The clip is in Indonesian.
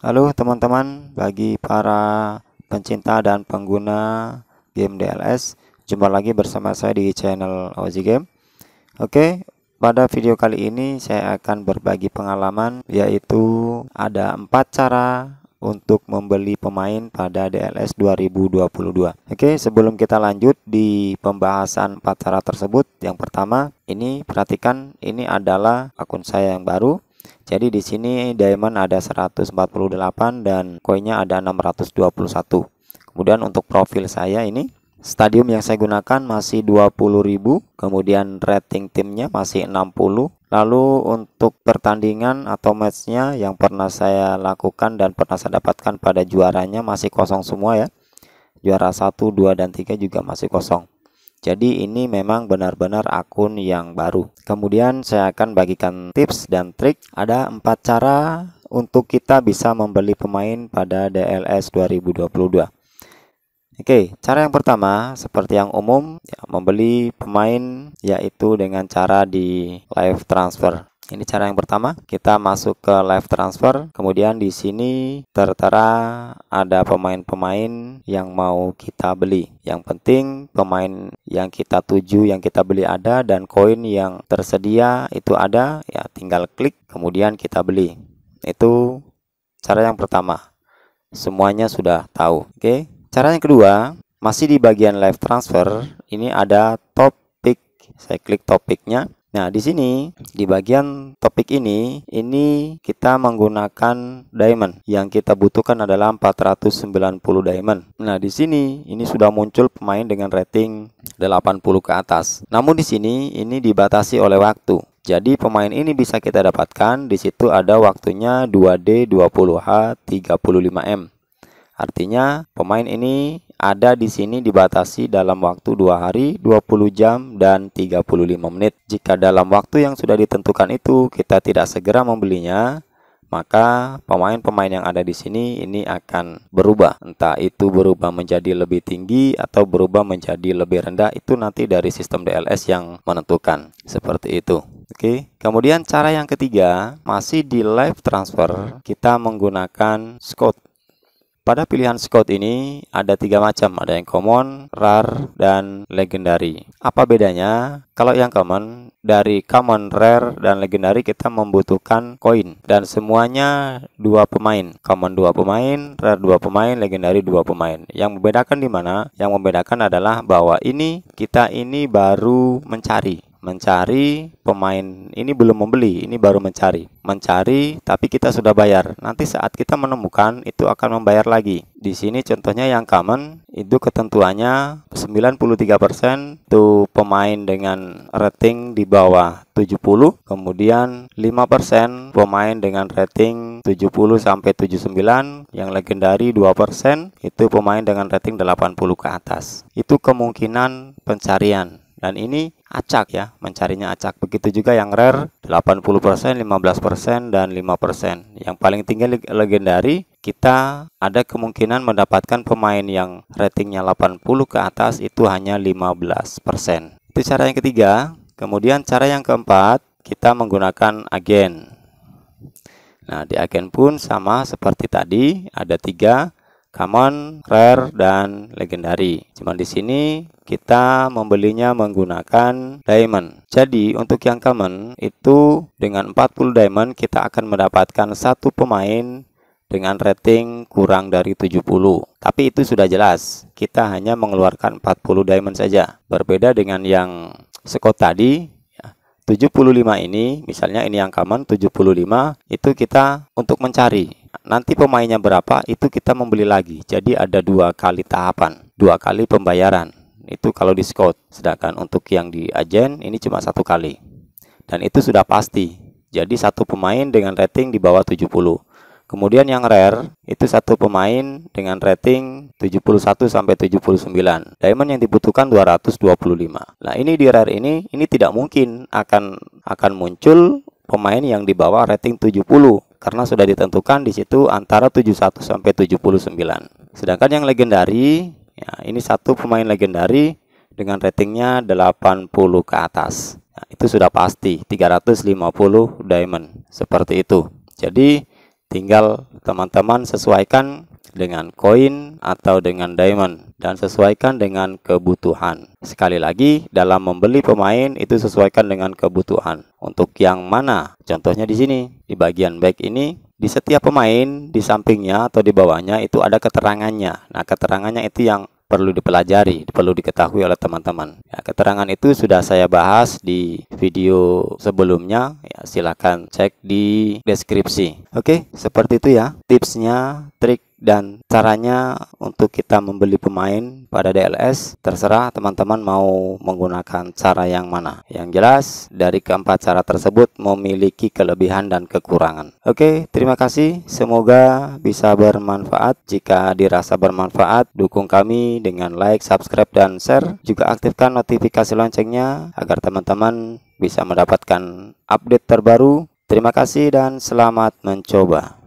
Halo teman-teman, bagi para pencinta dan pengguna game DLS, jumpa lagi bersama saya di channel OZ Game. Oke, pada video kali ini saya akan berbagi pengalaman yaitu ada empat cara untuk membeli pemain pada DLS 2022. Oke, sebelum kita lanjut di pembahasan empat cara tersebut, yang pertama ini perhatikan ini adalah akun saya yang baru jadi di sini diamond ada 148 dan koinnya ada 621. Kemudian untuk profil saya ini Stadium yang saya gunakan masih 20.000, kemudian rating timnya masih 60. Lalu untuk pertandingan atau matchnya yang pernah saya lakukan dan pernah saya dapatkan pada juaranya masih kosong semua ya. Juara 1, 2, dan 3 juga masih kosong. Jadi ini memang benar-benar akun yang baru. Kemudian saya akan bagikan tips dan trik. Ada empat cara untuk kita bisa membeli pemain pada DLS 2022. Oke, cara yang pertama seperti yang umum ya, membeli pemain yaitu dengan cara di live transfer. Ini cara yang pertama, kita masuk ke live transfer. Kemudian di sini tertera ada pemain-pemain yang mau kita beli. Yang penting pemain yang kita tuju, yang kita beli ada dan koin yang tersedia itu ada, ya tinggal klik kemudian kita beli. Itu cara yang pertama. Semuanya sudah tahu. Oke. Cara yang kedua, masih di bagian live transfer, ini ada topik. Saya klik topiknya. Nah, di sini di bagian topik ini, ini kita menggunakan diamond. Yang kita butuhkan adalah 490 diamond. Nah, di sini ini sudah muncul pemain dengan rating 80 ke atas. Namun di sini ini dibatasi oleh waktu. Jadi pemain ini bisa kita dapatkan di situ ada waktunya 2D 20H 35M. Artinya pemain ini ada di sini dibatasi dalam waktu 2 hari, 20 jam, dan 35 menit. Jika dalam waktu yang sudah ditentukan itu kita tidak segera membelinya, maka pemain-pemain yang ada di sini ini akan berubah. Entah itu berubah menjadi lebih tinggi atau berubah menjadi lebih rendah itu nanti dari sistem DLS yang menentukan. Seperti itu. Oke. Kemudian cara yang ketiga masih di live transfer kita menggunakan scout pada pilihan scout ini ada tiga macam, ada yang common, rare, dan legendary. Apa bedanya? Kalau yang common, dari common, rare, dan legendary kita membutuhkan koin. Dan semuanya dua pemain. Common dua pemain, rare dua pemain, legendary dua pemain. Yang membedakan di mana? Yang membedakan adalah bahwa ini kita ini baru mencari mencari pemain ini belum membeli, ini baru mencari. Mencari tapi kita sudah bayar. Nanti saat kita menemukan itu akan membayar lagi. Di sini contohnya yang common itu ketentuannya 93% itu pemain dengan rating di bawah 70, kemudian 5% pemain dengan rating 70 sampai 79, yang legendari 2% itu pemain dengan rating 80 ke atas. Itu kemungkinan pencarian dan ini acak ya, mencarinya acak. Begitu juga yang rare 80%, hmm. 15% dan 5%. Yang paling tinggi legendari kita ada kemungkinan mendapatkan pemain yang ratingnya 80 ke atas itu hanya 15%. Itu cara yang ketiga. Kemudian cara yang keempat, kita menggunakan agen. Nah, di agen pun sama seperti tadi, ada tiga common, rare, dan legendary. Cuman di sini kita membelinya menggunakan diamond. Jadi untuk yang common itu dengan 40 diamond kita akan mendapatkan satu pemain dengan rating kurang dari 70. Tapi itu sudah jelas, kita hanya mengeluarkan 40 diamond saja. Berbeda dengan yang sekot tadi, 75 ya, ini, misalnya ini yang common 75, itu kita untuk mencari nanti pemainnya berapa itu kita membeli lagi jadi ada dua kali tahapan dua kali pembayaran itu kalau di scout sedangkan untuk yang di agen ini cuma satu kali dan itu sudah pasti jadi satu pemain dengan rating di bawah 70 kemudian yang rare itu satu pemain dengan rating 71 sampai 79 diamond yang dibutuhkan 225 nah ini di rare ini ini tidak mungkin akan akan muncul pemain yang di bawah rating 70 karena sudah ditentukan di situ antara 71 sampai 79. Sedangkan yang legendari, ya ini satu pemain legendari dengan ratingnya 80 ke atas. Nah, itu sudah pasti 350 diamond seperti itu. Jadi Tinggal teman-teman sesuaikan dengan koin atau dengan diamond dan sesuaikan dengan kebutuhan. Sekali lagi, dalam membeli pemain itu sesuaikan dengan kebutuhan. Untuk yang mana? Contohnya di sini, di bagian back ini di setiap pemain di sampingnya atau di bawahnya itu ada keterangannya. Nah, keterangannya itu yang perlu dipelajari, perlu diketahui oleh teman-teman. Ya, keterangan itu sudah saya bahas di video sebelumnya silahkan cek di deskripsi. Oke, seperti itu ya tipsnya, trik dan caranya untuk kita membeli pemain pada DLS terserah teman-teman mau menggunakan cara yang mana yang jelas dari keempat cara tersebut memiliki kelebihan dan kekurangan oke terima kasih semoga bisa bermanfaat jika dirasa bermanfaat dukung kami dengan like subscribe dan share juga aktifkan notifikasi loncengnya agar teman-teman bisa mendapatkan update terbaru. Terima kasih dan selamat mencoba.